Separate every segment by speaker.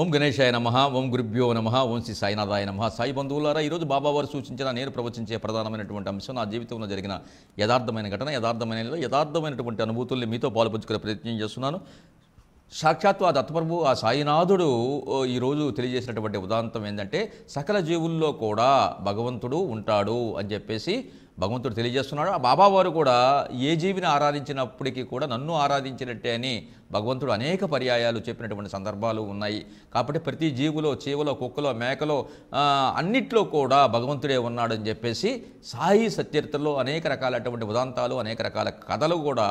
Speaker 1: ఓం గణేశాయ నమ ఓం గురుభ్యో నమ ఓం శ్రీ సాయినాథాయ నమ సాయి బంధువులారా ఈరోజు బాబావారు సూచించిన నేను ప్రవచించే ప్రధానమైనటువంటి అంశం నా జీవితంలో జరిగిన యథార్థమైన ఘటన యథార్థమైన యథార్థమైనటువంటి అనుభూతుల్ని మీతో పాల్పంచుకునే ప్రయత్నం చేస్తున్నాను సాక్షాత్తు ఆ దత్తప్రభు ఆ సాయినాథుడు ఈరోజు తెలియజేసినటువంటి ఉదాంతం ఏంటంటే సకల జీవుల్లో కూడా భగవంతుడు ఉంటాడు అని చెప్పేసి భగవంతుడు తెలియజేస్తున్నాడు ఆ బాబావారు కూడా ఏ జీవిని ఆరాధించినప్పటికీ కూడా నన్ను ఆరాధించినట్టే అని భగవంతుడు అనేక పర్యాయాలు చెప్పినటువంటి సందర్భాలు ఉన్నాయి కాబట్టి ప్రతి జీవులో చీవులో కుక్కలో మేకలో అన్నిట్లో కూడా భగవంతుడే ఉన్నాడని చెప్పేసి సాయి సత్యర్థలో అనేక రకాలైనటువంటి ఉదాంతాలు అనేక రకాల కథలు కూడా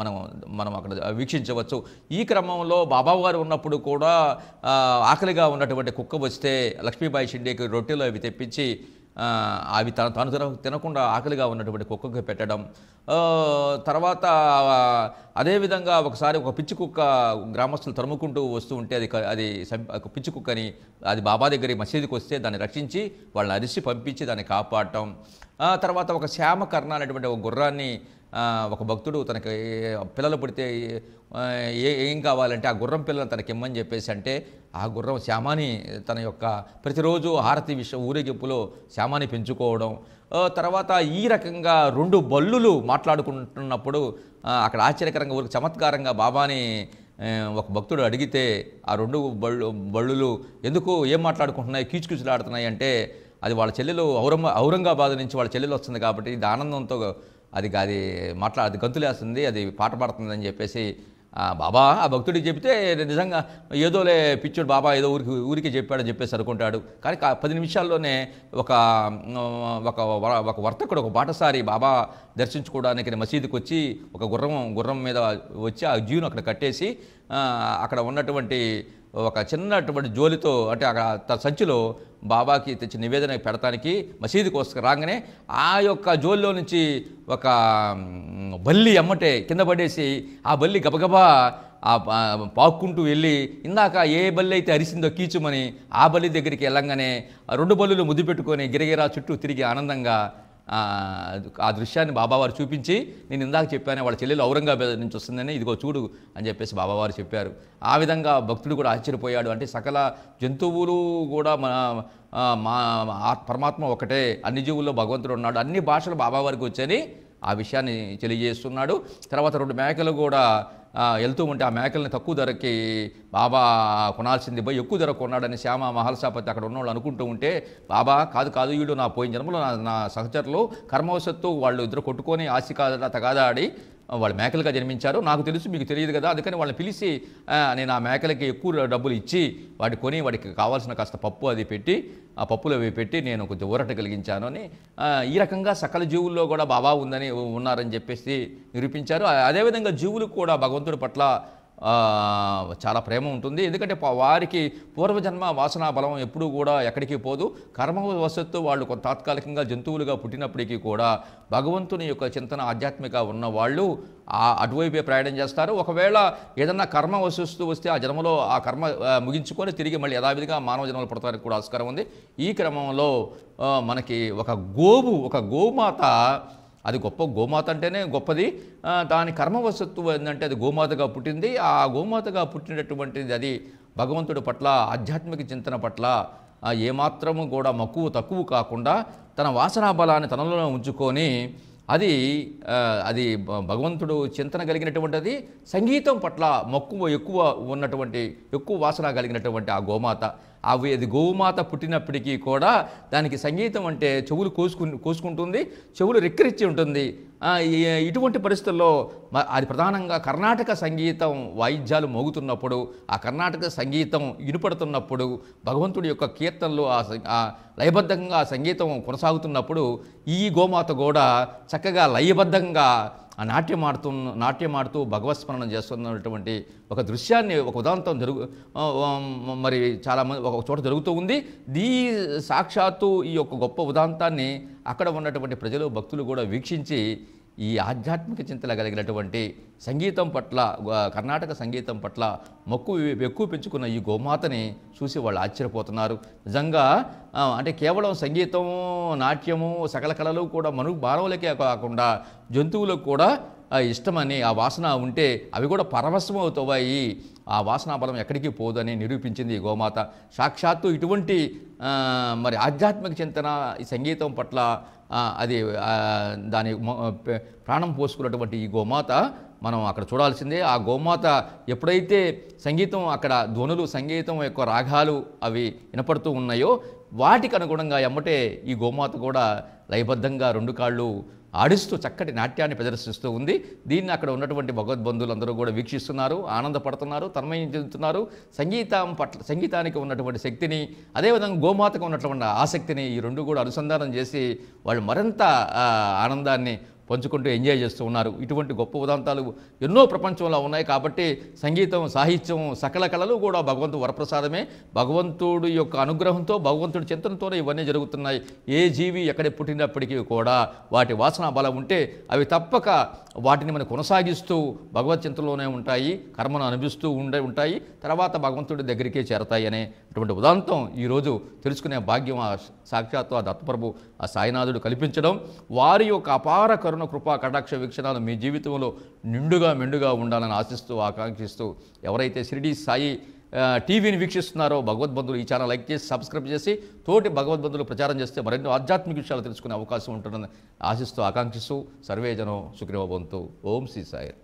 Speaker 1: మనం మనం అక్కడ వీక్షించవచ్చు ఈ క్రమంలో బాబావారు ఉన్నప్పుడు కూడా ఆకలిగా ఉన్నటువంటి కుక్క వస్తే లక్ష్మీబాయి షిండేకి రొట్టెలు అవి తెప్పించి అవి తన తాను తిన తినకుండా ఆకలిగా ఉన్నటువంటి కుక్కకు పెట్టడం తర్వాత అదేవిధంగా ఒకసారి ఒక పిచ్చి కుక్క గ్రామస్తులు తరుముకుంటూ వస్తూ ఉంటే అది అది పిచ్చి కుక్కని అది బాబా దగ్గరికి మసీదుకి వస్తే దాన్ని రక్షించి వాళ్ళని అరిసి పంపించి దాన్ని కాపాడటం తర్వాత ఒక శ్యామకర్ణ అనేటువంటి ఒక గుర్రాన్ని ఒక భక్తుడు తనకి పిల్లలు పుడితే ఏ ఏం కావాలంటే ఆ గుర్రం పిల్లలు తనకి ఇమ్మని చెప్పేసి అంటే ఆ గుర్రం శ్యామాని తన యొక్క ప్రతిరోజు హారతి విష ఊరేగింపులో శ్యామాని పెంచుకోవడం తర్వాత ఈ రకంగా రెండు బల్లులు మాట్లాడుకుంటున్నప్పుడు అక్కడ ఆశ్చర్యకరంగా ఊరికి చమత్కారంగా బాబాని ఒక భక్తుడు అడిగితే ఆ రెండు బళ్ళు బళ్ళులు ఎందుకు ఏం మాట్లాడుకుంటున్నాయి కీచుకీచులాడుతున్నాయి అంటే అది వాళ్ళ చెల్లెలు ఔరంగ ఔరంగాబాద్ నుంచి వాళ్ళ చెల్లెలు వస్తుంది కాబట్టి ఇది ఆనందంతో అది అది మాట్లా అది గంతులేస్తుంది అది పాట పాడుతుందని చెప్పేసి బాబా ఆ భక్తుడికి చెప్తే నిజంగా ఏదోలే పిచ్చుడు బాబా ఏదో ఊరికి ఊరికి చెప్పాడని చెప్పేసి అనుకుంటాడు కానీ పది నిమిషాల్లోనే ఒక ఒక ఒక వర్తకుడు ఒక బాటసారి బాబా దర్శించుకోవడానికి మసీదుకి వచ్చి ఒక గుర్రం గుర్రం మీద వచ్చి ఆ జీవును అక్కడ కట్టేసి అక్కడ ఉన్నటువంటి ఒక చిన్నటువంటి జోలితో అంటే అక్కడ సంచిలో బాబాకి తెచ్చి నివేదన పెడతానికి మసీదుకి వస్తు రాగానే ఆ యొక్క జోల్లో నుంచి ఒక బల్లి అమ్మటే కింద పడేసి ఆ బల్లి గబగబా ఆ పాక్కుంటూ వెళ్ళి ఇందాక ఏ బల్లి అయితే అరిసిందో కీచుమని ఆ బల్లి దగ్గరికి వెళ్ళంగానే రెండు బల్లులు ముద్దు పెట్టుకొని గిరగిరా చుట్టూ తిరిగి ఆనందంగా ఆ దృశ్యాన్ని బాబావారు చూపించి నేను ఇందాక చెప్పాను వాళ్ళ చెల్లెలు ఔరంగాబాద్ నుంచి వస్తుందని ఇదిగో చూడు అని చెప్పేసి బాబావారు చెప్పారు ఆ విధంగా భక్తుడు కూడా ఆశ్చర్యపోయాడు అంటే సకల జంతువులు కూడా మన మా పరమాత్మ ఒకటే అన్ని జీవుల్లో భగవంతుడు ఉన్నాడు అన్ని భాషలు బాబావారికి వచ్చని ఆ విషయాన్ని తెలియజేస్తున్నాడు తర్వాత రెండు మేకలు కూడా వెళ్తూ ఉంటే ఆ మేకల్ని తక్కువ ధరకి బాబా కొనాల్సింది పోయి ఎక్కువ ధర కొన్నాడని శ్యామ మహాలసాపతి అక్కడ ఉన్నవాళ్ళు అనుకుంటూ ఉంటే బాబా కాదు కాదు వీడు నా పోయిన జన్మలో నా నా సహచరులు కర్మవశత్తు వాళ్ళు ఇద్దరు కొట్టుకొని ఆశ కాదా తగాదాడి వాళ్ళు మేకలుగా జన్మించారు నాకు తెలుసు మీకు తెలియదు కదా అందుకని వాళ్ళని పిలిచి నేను ఆ మేకలకి ఎక్కువ డబ్బులు ఇచ్చి వాటి కొని వాడికి కావాల్సిన కాస్త పప్పు అది పెట్టి ఆ పప్పులు అవి పెట్టి నేను కొంచెం ఊరట కలిగించాను అని ఈ రకంగా సకల జీవుల్లో కూడా బాబా ఉందని ఉన్నారని చెప్పేసి నిరూపించారు అదేవిధంగా జీవులకు కూడా భగవంతుడి పట్ల చాలా ప్రేమ ఉంటుంది ఎందుకంటే వారికి పూర్వజన్మ వాసన బలం ఎప్పుడూ కూడా ఎక్కడికి పోదు కర్మవశత్తు వాళ్ళు కొంత తాత్కాలికంగా జంతువులుగా పుట్టినప్పటికీ కూడా భగవంతుని యొక్క చింతన ఆధ్యాత్మిక ఉన్న వాళ్ళు అటువైపే ప్రయాణం చేస్తారు ఒకవేళ ఏదన్నా కర్మ వశిస్తూ వస్తే ఆ జన్మలో ఆ కర్మ ముగించుకొని తిరిగి మళ్ళీ యథావిధిగా మానవ జన్మలు పడతానికి కూడా ఆస్కారం ఉంది ఈ క్రమంలో మనకి ఒక గోవు ఒక గోమాత అది గొప్ప గోమాత అంటేనే గొప్పది దాని కర్మవశత్వం ఏంటంటే అది గోమాతగా పుట్టింది ఆ గోమాతగా పుట్టినటువంటిది అది భగవంతుడి పట్ల ఆధ్యాత్మిక చింతన పట్ల ఏమాత్రము కూడా మక్కువ తక్కువ కాకుండా తన వాసనా బలాన్ని తనలో ఉంచుకొని అది అది భగవంతుడు చింతన కలిగినటువంటిది సంగీతం పట్ల మక్కువ ఎక్కువ ఉన్నటువంటి ఎక్కువ వాసన కలిగినటువంటి ఆ గోమాత అవి అది గోమాత పుట్టినప్పటికీ కూడా దానికి సంగీతం అంటే చెవులు కోసుకు కోసుకుంటుంది చెవులు రెక్కరిచ్చి ఉంటుంది ఇటువంటి పరిస్థితుల్లో అది ప్రధానంగా కర్ణాటక సంగీతం వాయిద్యాలు మోగుతున్నప్పుడు ఆ కర్ణాటక సంగీతం ఇనుపడుతున్నప్పుడు భగవంతుడి యొక్క కీర్తనలు ఆ లయబద్ధంగా సంగీతం కొనసాగుతున్నప్పుడు ఈ గోమాత కూడా చక్కగా లయబద్ధంగా ఆ నాట్యం ఆడుతూ నాట్యం ఆడుతూ భగవత్ స్మరణం చేస్తున్నటువంటి ఒక దృశ్యాన్ని ఒక ఉదాంతం జరుగు మరి చాలామంది ఒక చోట జరుగుతూ ఉంది దీ సాక్షాత్తు ఈ యొక్క గొప్ప ఉదాంతాన్ని అక్కడ ఉన్నటువంటి ప్రజలు భక్తులు కూడా వీక్షించి ఈ ఆధ్యాత్మిక కలిగినటువంటి సంగీతం పట్ల కర్ణాటక సంగీతం పట్ల మక్కువ ఎక్కువ పెంచుకున్న ఈ గోమాతని చూసి వాళ్ళు ఆశ్చర్యపోతున్నారు నిజంగా అంటే కేవలం సంగీతము నాట్యము సకల కళలు కూడా మను మానవులకే కాకుండా జంతువులకు కూడా ఇష్టమని ఆ వాసన ఉంటే అవి కూడా పరవశం అవుతాయి ఆ వాసనా బలం ఎక్కడికి పోదని నిరూపించింది ఈ గోమాత సాక్షాత్తు ఇటువంటి మరి ఆధ్యాత్మిక చింతన ఈ సంగీతం పట్ల అది దాని ప్రాణం పోసుకున్నటువంటి ఈ గోమాత మనం అక్కడ చూడాల్సిందే ఆ గోమాత ఎప్పుడైతే సంగీతం అక్కడ ధ్వనులు సంగీతం యొక్క రాగాలు అవి వినపడుతూ ఉన్నాయో వాటికి అనుగుణంగా ఎమ్మటే ఈ గోమాత కూడా లయబద్ధంగా రెండు కాళ్ళు ఆడిస్తూ చక్కటి నాట్యాన్ని ప్రదర్శిస్తూ ఉంది దీన్ని అక్కడ ఉన్నటువంటి భగవద్బంధువులందరూ కూడా వీక్షిస్తున్నారు ఆనందపడుతున్నారు తన్మయం చెందుతున్నారు సంగీతం పట్ల సంగీతానికి ఉన్నటువంటి శక్తిని అదేవిధంగా గోమాతకు ఉన్నటువంటి ఆసక్తిని ఈ రెండు కూడా అనుసంధానం చేసి వాళ్ళు మరింత ఆనందాన్ని పంచుకుంటూ ఎంజాయ్ చేస్తూ ఉన్నారు ఇటువంటి గొప్ప ఉదాంతాలు ఎన్నో ప్రపంచంలో ఉన్నాయి కాబట్టి సంగీతం సాహిత్యం సకల కళలు కూడా భగవంతు వరప్రసాదమే భగవంతుడి యొక్క అనుగ్రహంతో భగవంతుడి చింతనతోనే ఇవన్నీ జరుగుతున్నాయి ఏ జీవి ఎక్కడ పుట్టినప్పటికీ కూడా వాటి వాసన బలం ఉంటే అవి తప్పక వాటిని మనం కొనసాగిస్తూ భగవత్ చింతలోనే ఉంటాయి కర్మను అనుభవిస్తూ ఉండే ఉంటాయి తర్వాత భగవంతుడి దగ్గరికే చేరతాయి అనే అటువంటి ఉదాంతం ఈరోజు తెలుసుకునే భాగ్యం ఆ సాక్షాత్తు ఆ దత్తప్రభు ఆ సాయినాథుడు కల్పించడం వారి యొక్క అపార కరుణ కృపా కటాక్ష వీక్షణాలు మీ జీవితంలో నిండుగా మెండుగా ఉండాలని ఆశిస్తూ ఆకాంక్షిస్తూ ఎవరైతే షిరిడి సాయి టీవీని వీక్షిస్తున్నారో భగవద్బంధులు ఈ ఛానల్ లైక్ చేసి సబ్స్క్రైబ్ చేసి తోటి భగవద్బంధులు ప్రచారం చేస్తే మరెన్నో ఆధ్యాత్మిక విషయాలు తెలుసుకునే అవకాశం ఉంటుందని ఆశిస్తూ ఆకాంక్షిస్తూ సర్వేజనం బంతు ఓం శ్రీ సాయి